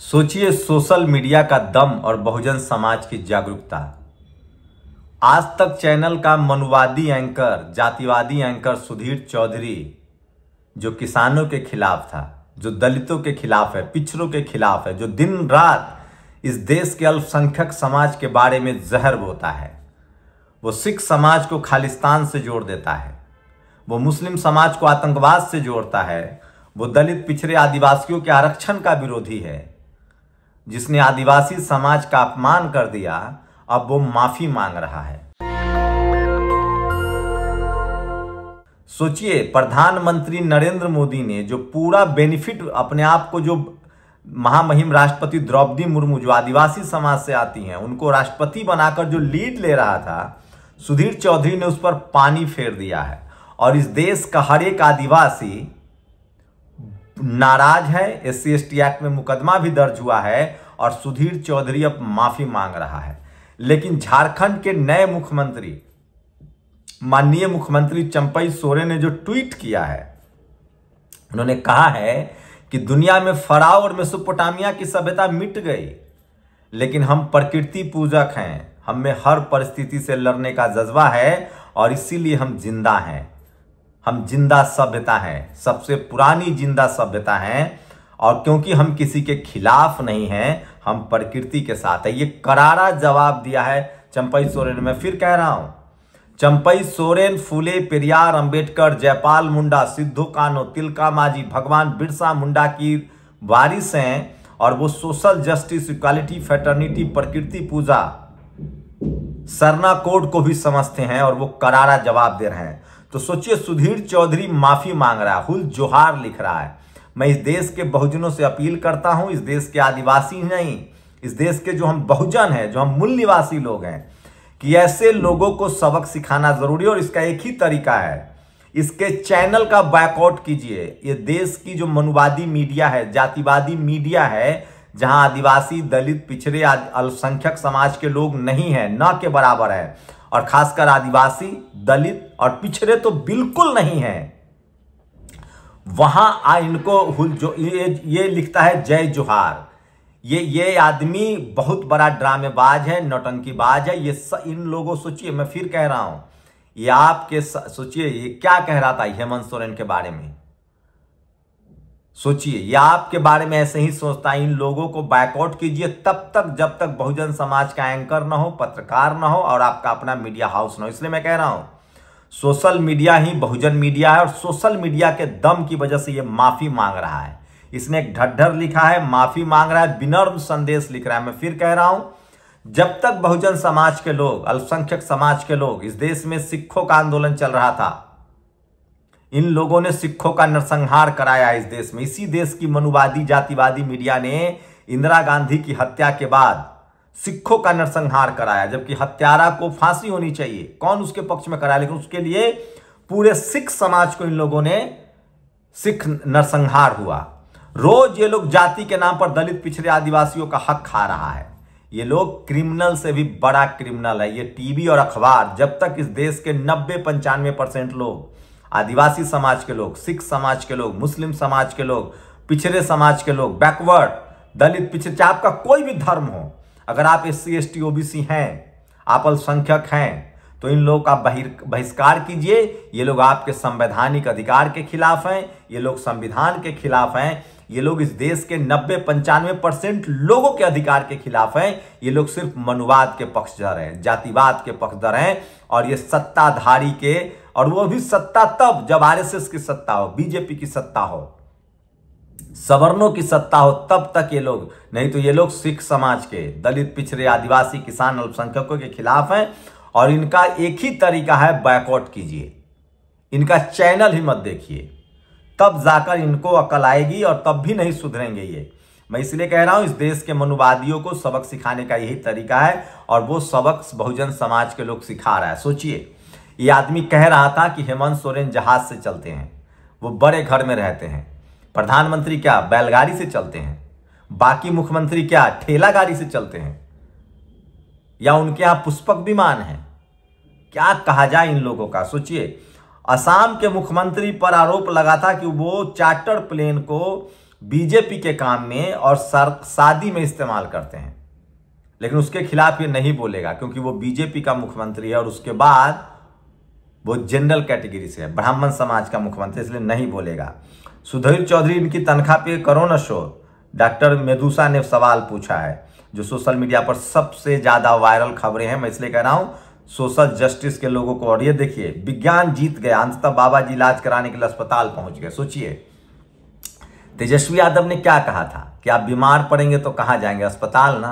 सोचिए social media का दम और बहुजन समाज की जागरूकता आज तक चैनल का मनुवादी एंकर जातिवादी एंकर सुधीर चौधरी जो किसानों के खिलाफ था जो दलितों के खिलाफ है पिछड़ों के खिलाफ है जो दिन रात इस देश के अल्पसंख्यक समाज के बारे में जहर बोता है वो सिख समाज को खालिस्तान से जोड़ देता है वो मुस्लिम समाज को आतंकवाद से जोड़ता है वो दलित पिछड़े आदिवासियों के आरक्षण का विरोधी है जिसने आदिवासी समाज का अपमान कर दिया अब वो माफी मांग रहा है सोचिए प्रधानमंत्री नरेंद्र मोदी ने जो पूरा बेनिफिट अपने आप को जो महामहिम राष्ट्रपति द्रौपदी मुर्मू जो आदिवासी समाज से आती हैं उनको राष्ट्रपति बनाकर जो लीड ले रहा था सुधीर चौधरी ने उस पर पानी फेर दिया है और इस देश का हर एक आदिवासी नाराज है एस सी एक्ट में मुकदमा भी दर्ज हुआ है और सुधीर चौधरी अब माफी मांग रहा है लेकिन झारखंड के नए मुख्यमंत्री माननीय मुख्यमंत्री चंपई सोरेन ने जो ट्वीट किया है उन्होंने कहा है कि दुनिया में फराव और मेसोपोटामिया की सभ्यता मिट गई लेकिन हम प्रकृति पूजक हैं हम में हर परिस्थिति से लड़ने का जज्बा है और इसीलिए हम जिंदा हैं हम जिंदा सभ्यता हैं सबसे पुरानी जिंदा सभ्यता हैं और क्योंकि हम किसी के खिलाफ नहीं हैं हम प्रकृति के साथ है ये करारा जवाब दिया है चंपई सोरेन में फिर कह रहा हूं चंपई सोरेन फूले पेरियार अंबेडकर जयपाल मुंडा सिद्धू कानो तिलका माझी भगवान बिरसा मुंडा की वारिस हैं और वो सोशल जस्टिस इक्वालिटी फेटर्निटी प्रकृति पूजा सरना कोड को भी समझते हैं और वो करारा जवाब दे रहे हैं तो सोचिए सुधीर चौधरी माफी मांग रहा है हुल जोहार लिख रहा है मैं इस देश के बहुजनों से अपील करता हूं इस देश के आदिवासी नहीं इस देश के जो हम बहुजन हैं जो हम मूल निवासी लोग हैं कि ऐसे लोगों को सबक सिखाना जरूरी है और इसका एक ही तरीका है इसके चैनल का बैकआउट कीजिए ये देश की जो मनुवादी मीडिया है जातिवादी मीडिया है जहां आदिवासी दलित पिछड़े अल्पसंख्यक समाज के लोग नहीं है न के बराबर है और खासकर आदिवासी दलित और पिछड़े तो बिल्कुल नहीं है वहां आ इनको जो ये ये लिखता है जय जोहार ये ये आदमी बहुत बड़ा ड्रामेबाज है नौटंकीबाज है ये स, इन लोगों सोचिए मैं फिर कह रहा हूं ये आपके सोचिए ये क्या कह रहा था हेमंत सोरेन के बारे में सोचिए या आपके बारे में ऐसे ही सोचता है इन लोगों को बैकआउट कीजिए तब तक जब तक बहुजन समाज का एंकर ना हो पत्रकार ना हो और आपका अपना मीडिया हाउस ना हो इसलिए मैं कह रहा हूं सोशल मीडिया ही बहुजन मीडिया है और सोशल मीडिया के दम की वजह से ये माफी मांग रहा है इसने एक ढड्ढर लिखा है माफी मांग रहा है विनर्म संदेश लिख रहा है मैं फिर कह रहा हूं जब तक बहुजन समाज के लोग अल्पसंख्यक समाज के लोग इस देश में सिखों का आंदोलन चल रहा था इन लोगों ने सिखों का नरसंहार कराया इस देश में इसी देश की मनुवादी जातिवादी मीडिया ने इंदिरा गांधी की हत्या के बाद सिखों का नरसंहार कराया जबकि हत्यारा को फांसी होनी चाहिए कौन उसके पक्ष में कराया लेकिन उसके लिए पूरे सिख समाज को इन लोगों ने सिख नरसंहार हुआ रोज ये लोग जाति के नाम पर दलित पिछड़े आदिवासियों का हक खा रहा है ये लोग क्रिमिनल से भी बड़ा क्रिमिनल है ये टीवी और अखबार जब तक इस देश के नब्बे पंचानवे परसेंट लोग आदिवासी समाज के लोग सिख समाज के लोग मुस्लिम समाज के लोग पिछड़े समाज के लोग बैकवर्ड दलित पिछड़े चाहे आपका कोई भी धर्म हो अगर आप S C S T OBC हैं आप अल्पसंख्यक हैं तो इन लोगों का बहिर बहिष्कार कीजिए ये लोग आपके संवैधानिक अधिकार के खिलाफ हैं ये लोग संविधान के खिलाफ हैं ये लोग इस देश के नब्बे पंचानवे परसेंट लोगों के अधिकार के खिलाफ हैं ये लोग सिर्फ मनुवाद के पक्षधर हैं जातिवाद के पक्षधर हैं और ये सत्ताधारी के और वो भी सत्ता तब जब आरएसएस की सत्ता हो बीजेपी की सत्ता हो सवर्णों की सत्ता हो तब तक ये लोग नहीं तो ये लोग सिख समाज के दलित पिछड़े आदिवासी किसान अल्पसंख्यकों के खिलाफ हैं और इनका एक ही तरीका है बैकआउट कीजिए इनका चैनल ही मत देखिए तब जाकर इनको अकल आएगी और तब भी नहीं सुधरेंगे ये मैं इसलिए कह रहा हूं इस देश के मनुवादियों को सबक सिखाने का यही तरीका है और वो सबक बहुजन समाज के लोग सिखा रहा है सोचिए ये आदमी कह रहा था कि हेमंत सोरेन जहाज से चलते हैं वो बड़े घर में रहते हैं प्रधानमंत्री क्या बैलगाड़ी से चलते हैं बाकी मुख्यमंत्री क्या ठेला गाड़ी से चलते हैं या उनके यहाँ पुष्पक विमान है क्या कहा जाए इन लोगों का सोचिए असम के मुख्यमंत्री पर आरोप लगा था कि वो चार्टर प्लेन को बीजेपी के काम में और शादी में इस्तेमाल करते हैं लेकिन उसके खिलाफ ये नहीं बोलेगा क्योंकि वो बीजेपी का मुख्यमंत्री है और उसके बाद वो जनरल कैटेगरी से है ब्राह्मण समाज का मुख्यमंत्री इसलिए नहीं बोलेगा सुधीर चौधरी इनकी तनख्वाह पे करो न शो डॉक्टर मेदूसा ने सवाल पूछा है जो सोशल मीडिया पर सबसे ज़्यादा वायरल खबरें हैं मैं इसलिए कह रहा हूँ सोशल जस्टिस के लोगों को और ये देखिए विज्ञान जीत गए अंततः बाबा जी इलाज कराने के लिए अस्पताल पहुंच गए सोचिए तेजस्वी यादव ने क्या कहा था कि आप बीमार पड़ेंगे तो कहाँ जाएंगे अस्पताल ना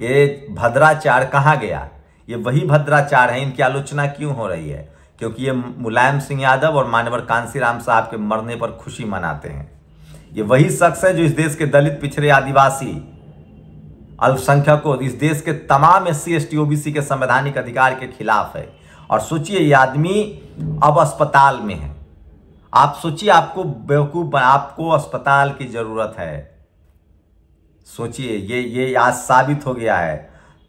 ये भद्राचार कहाँ गया ये वही भद्राचार है इनकी आलोचना क्यों हो रही है क्योंकि ये मुलायम सिंह यादव और कांसी कांसीराम साहब के मरने पर खुशी मनाते हैं ये वही शख्स है जो इस देश के दलित पिछड़े आदिवासी अल्पसंख्यक को इस देश के तमाम एस सी ओबीसी के संवैधानिक अधिकार के खिलाफ है और सोचिए ये आदमी अब अस्पताल में है आप सोचिए आपको बेवकूफ़ आपको अस्पताल की ज़रूरत है सोचिए ये ये आज साबित हो गया है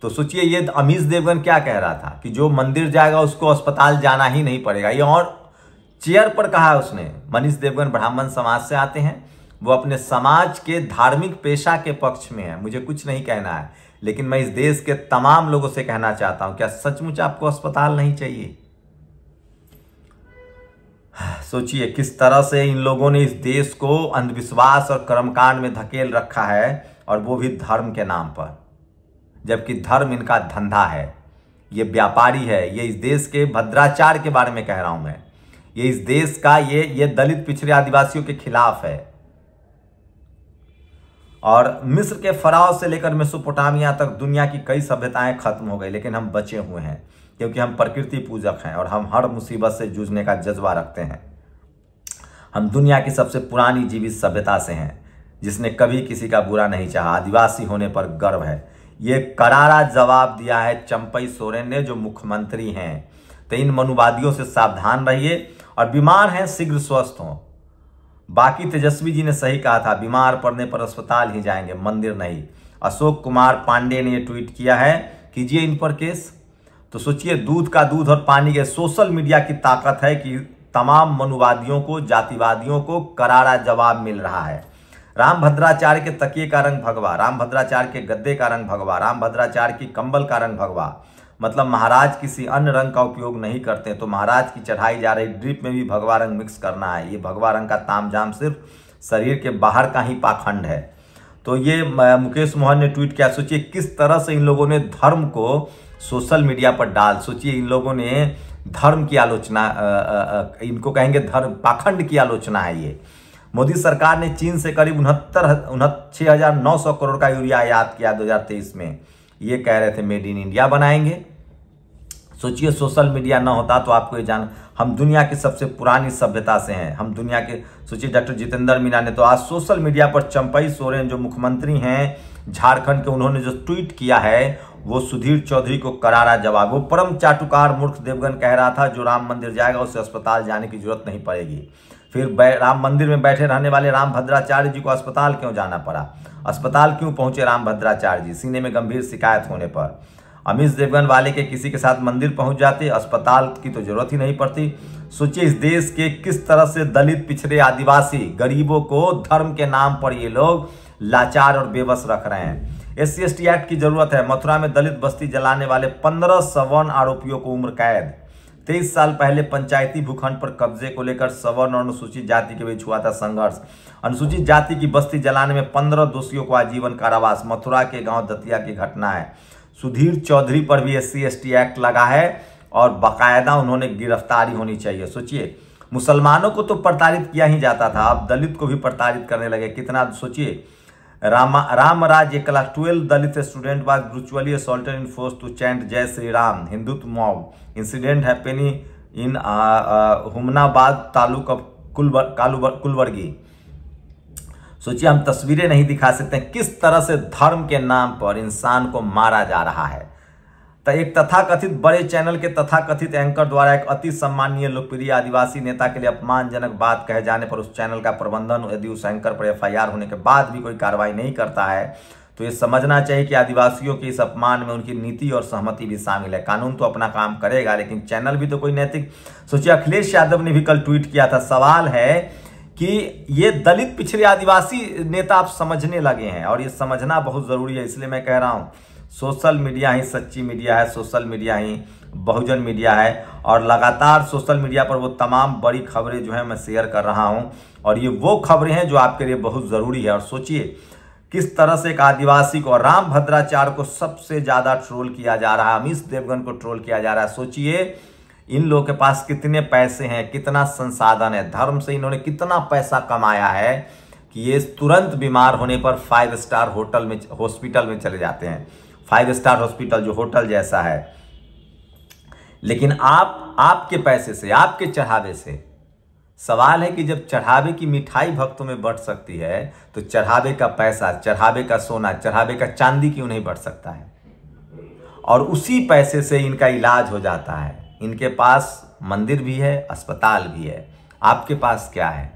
तो सोचिए ये अमीश देवगन क्या कह रहा था कि जो मंदिर जाएगा उसको अस्पताल जाना ही नहीं पड़ेगा ये और चेयर पर कहा उसने मनीष देवगन ब्राह्मण समाज से आते हैं वो अपने समाज के धार्मिक पेशा के पक्ष में है मुझे कुछ नहीं कहना है लेकिन मैं इस देश के तमाम लोगों से कहना चाहता हूं क्या सचमुच आपको अस्पताल नहीं चाहिए सोचिए किस तरह से इन लोगों ने इस देश को अंधविश्वास और कर्मकांड में धकेल रखा है और वो भी धर्म के नाम पर जबकि धर्म इनका धंधा है ये व्यापारी है ये इस देश के भद्राचार के बारे में कह रहा हूं मैं ये इस देश का ये ये दलित पिछड़े आदिवासियों के खिलाफ है और मिस्र के फराव से लेकर मेसोपोटामिया तक दुनिया की कई सभ्यताएं खत्म हो गई लेकिन हम बचे हुए हैं क्योंकि हम प्रकृति पूजक हैं और हम हर मुसीबत से जूझने का जज्बा रखते हैं हम दुनिया की सबसे पुरानी जीवित सभ्यता से हैं जिसने कभी किसी का बुरा नहीं चाहा आदिवासी होने पर गर्व है ये करारा जवाब दिया है चंपई सोरेन ने जो मुख्यमंत्री हैं तो इन मनुवादियों से सावधान रहिए और बीमार हैं शीघ्र स्वस्थ हों बाकी तेजस्वी जी ने सही कहा था बीमार पड़ने पर अस्पताल ही जाएंगे मंदिर नहीं अशोक कुमार पांडे ने ट्वीट किया है कीजिए इन पर केस तो सोचिए दूध का दूध और पानी के सोशल मीडिया की ताकत है कि तमाम मनुवादियों को जातिवादियों को करारा जवाब मिल रहा है राम भद्राचार्य के तकिए का रंग भगवा राम भद्राचार्य के गद्दे का रंग भगवा राम भद्राचार्य की कंबल का रंग भगवा मतलब महाराज किसी अन्य रंग का उपयोग नहीं करते तो महाराज की चढ़ाई जा रही ड्रिप में भी भगवा रंग मिक्स करना है ये भगवा रंग का तामझाम सिर्फ शरीर के बाहर का ही पाखंड है तो ये मुकेश मोहन ने ट्वीट किया सोचिए किस तरह से इन लोगों ने धर्म को सोशल मीडिया पर डाल सोचिए इन लोगों ने धर्म की आलोचना इनको कहेंगे धर्म पाखंड की आलोचना है ये मोदी सरकार ने चीन से करीब उनहत्तर छह करोड़ का यूरिया आयात किया 2023 में ये कह रहे थे मेड इन इंडिया बनाएंगे सोचिए सोशल मीडिया ना होता तो आपको ये जान हम दुनिया की सबसे पुरानी सभ्यता से हैं हम दुनिया के सोचिए डॉक्टर जितेंद्र मीणा ने तो आज सोशल मीडिया पर चंपई सोरेन जो मुख्यमंत्री हैं झारखंड के उन्होंने जो ट्वीट किया है वो सुधीर चौधरी को करारा जवाब वो परम चाटुकार मूर्ख देवगन कह रहा था जो राम मंदिर जाएगा उसे अस्पताल जाने की जरूरत नहीं पड़ेगी फिर राम मंदिर में बैठे रहने वाले राम भद्राचार्य जी को अस्पताल क्यों जाना पड़ा अस्पताल क्यों पहुंचे राम भद्राचार्य जी सीने में गंभीर शिकायत होने पर अमित देवगन वाले के किसी के साथ मंदिर पहुंच जाते अस्पताल की तो जरूरत ही नहीं पड़ती सोचिए इस देश के किस तरह से दलित पिछड़े आदिवासी गरीबों को धर्म के नाम पर ये लोग लाचार और बेबस रख रहे हैं एस सी एक्ट की जरूरत है मथुरा में दलित बस्ती जलाने वाले पंद्रह सवन आरोपियों को उम्र कैद तेईस साल पहले पंचायती भूखंड पर कब्जे को लेकर सवर्ण और अनुसूचित जाति के बीच हुआ था संघर्ष अनुसूचित जाति की बस्ती जलाने में पंद्रह दोषियों को आजीवन कारावास मथुरा के गांव दतिया की घटना है सुधीर चौधरी पर भी एस सी एक्ट लगा है और बाकायदा उन्होंने गिरफ्तारी होनी चाहिए सोचिए मुसलमानों को तो प्रताड़ित किया ही जाता था अब दलित को भी प्रताड़ित करने लगे कितना सोचिए राम राज्य class twelve Dalit student was brutally assaulted in force to chant Jai Shri Ram Hindutva mob incident है इन हुमनाबाद तालुक ऑफ कुलबर कुलवर्गी सोचिए हम तस्वीरें नहीं दिखा सकते किस तरह से धर्म के नाम पर इंसान को मारा जा रहा है एक तथाकथित बड़े चैनल के तथाकथित एंकर द्वारा एक अति सम्मानीय लोकप्रिय आदिवासी नेता के लिए अपमानजनक बात कहे जाने पर उस चैनल का प्रबंधन यदि उस एंकर पर एफआईआर होने के बाद भी कोई कार्रवाई नहीं करता है तो ये समझना चाहिए कि आदिवासियों के इस अपमान में उनकी नीति और सहमति भी शामिल है कानून तो अपना काम करेगा लेकिन चैनल भी तो कोई नैतिक सोचिए अखिलेश यादव ने भी कल ट्वीट किया था सवाल है कि ये दलित पिछड़े आदिवासी नेता आप समझने लगे हैं और ये समझना बहुत ज़रूरी है इसलिए मैं कह रहा हूँ सोशल मीडिया ही सच्ची मीडिया है सोशल मीडिया ही बहुजन मीडिया है और लगातार सोशल मीडिया पर वो तमाम बड़ी खबरें जो है मैं शेयर कर रहा हूँ और ये वो खबरें हैं जो आपके लिए बहुत ज़रूरी है और सोचिए किस तरह से एक आदिवासी को राम भद्राचार्य को सबसे ज़्यादा ट्रोल किया जा रहा है अमीश देवगन को ट्रोल किया जा रहा है सोचिए इन लोगों के पास कितने पैसे हैं कितना संसाधन है धर्म से इन्होंने कितना पैसा कमाया है कि ये तुरंत बीमार होने पर फाइव स्टार होटल में हॉस्पिटल में चले जाते हैं फाइव स्टार हॉस्पिटल जो होटल जैसा है लेकिन आप आपके पैसे से आपके चढ़ावे से सवाल है कि जब चढ़ावे की मिठाई भक्तों में बढ़ सकती है तो चढ़ावे का पैसा चढ़ावे का सोना चढ़ावे का चांदी क्यों नहीं बढ़ सकता है और उसी पैसे से इनका इलाज हो जाता है इनके पास मंदिर भी है अस्पताल भी है आपके पास क्या है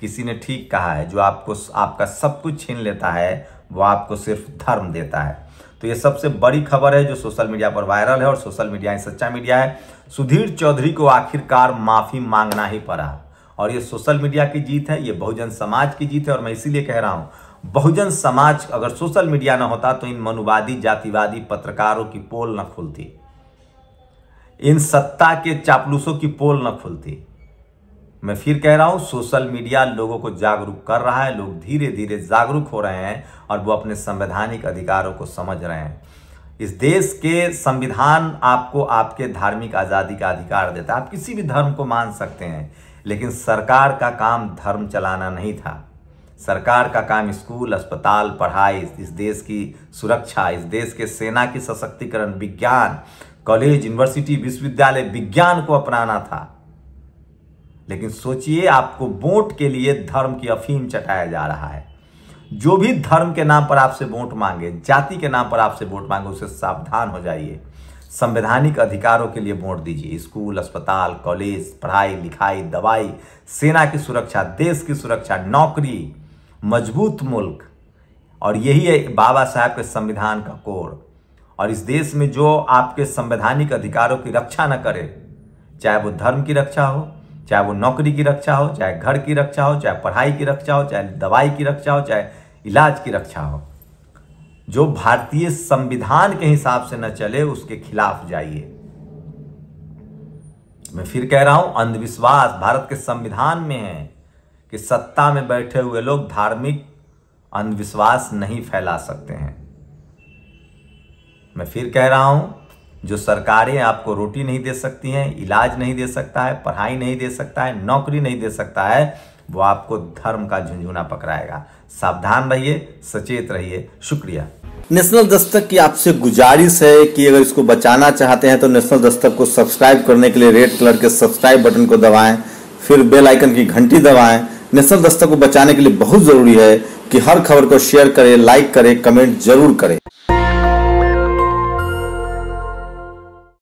किसी ने ठीक कहा है जो आपको आपका सब कुछ छीन लेता है वो आपको सिर्फ धर्म देता है तो ये सबसे बड़ी खबर है जो सोशल मीडिया पर वायरल है और सोशल मीडिया ही सच्चा मीडिया है सुधीर चौधरी को आखिरकार माफी मांगना ही पड़ा और ये सोशल मीडिया की जीत है ये बहुजन समाज की जीत है और मैं इसीलिए कह रहा हूँ बहुजन समाज अगर सोशल मीडिया ना होता तो इन मनुवादी जातिवादी पत्रकारों की पोल न खुलती इन सत्ता के चापलूसों की पोल न खुलती मैं फिर कह रहा हूँ सोशल मीडिया लोगों को जागरूक कर रहा है लोग धीरे धीरे जागरूक हो रहे हैं और वो अपने संवैधानिक अधिकारों को समझ रहे हैं इस देश के संविधान आपको आपके धार्मिक आज़ादी का अधिकार देता है आप किसी भी धर्म को मान सकते हैं लेकिन सरकार का काम धर्म चलाना नहीं था सरकार का काम स्कूल अस्पताल पढ़ाई इस देश की सुरक्षा इस देश के सेना की सशक्तिकरण विज्ञान कॉलेज यूनिवर्सिटी विश्वविद्यालय विज्ञान को अपनाना था लेकिन सोचिए आपको वोट के लिए धर्म की अफीम चटाया जा रहा है जो भी धर्म के नाम पर आपसे वोट मांगे जाति के नाम पर आपसे वोट मांगे उसे सावधान हो जाइए संवैधानिक अधिकारों के लिए वोट दीजिए स्कूल अस्पताल कॉलेज पढ़ाई लिखाई दवाई सेना की सुरक्षा देश की सुरक्षा नौकरी मजबूत मुल्क और यही है बाबा साहब के संविधान का कोर और इस देश में जो आपके संवैधानिक अधिकारों की रक्षा न करे चाहे वो धर्म की रक्षा हो चाहे वो नौकरी की रक्षा हो चाहे घर की रक्षा हो चाहे पढ़ाई की रक्षा हो चाहे दवाई की रक्षा हो चाहे इलाज की रक्षा हो जो भारतीय संविधान के हिसाब से न चले उसके खिलाफ जाइए मैं फिर कह रहा हूं अंधविश्वास भारत के संविधान में है कि सत्ता में बैठे हुए लोग धार्मिक अंधविश्वास नहीं फैला सकते हैं मैं फिर कह रहा हूं जो सरकारें आपको रोटी नहीं दे सकती हैं इलाज नहीं दे सकता है पढ़ाई नहीं दे सकता है नौकरी नहीं दे सकता है वो आपको धर्म का झुंझुना पकड़ाएगा सावधान रहिए सचेत रहिए शुक्रिया नेशनल दस्तक की आपसे गुजारिश है कि अगर इसको बचाना चाहते हैं तो नेशनल दस्तक को सब्सक्राइब करने के लिए रेड कलर के सब्सक्राइब बटन को दबाएं फिर बेल आइकन की घंटी दबाएं नेशनल दस्तक को बचाने के लिए बहुत ज़रूरी है कि हर खबर को शेयर करें लाइक करें कमेंट जरूर करें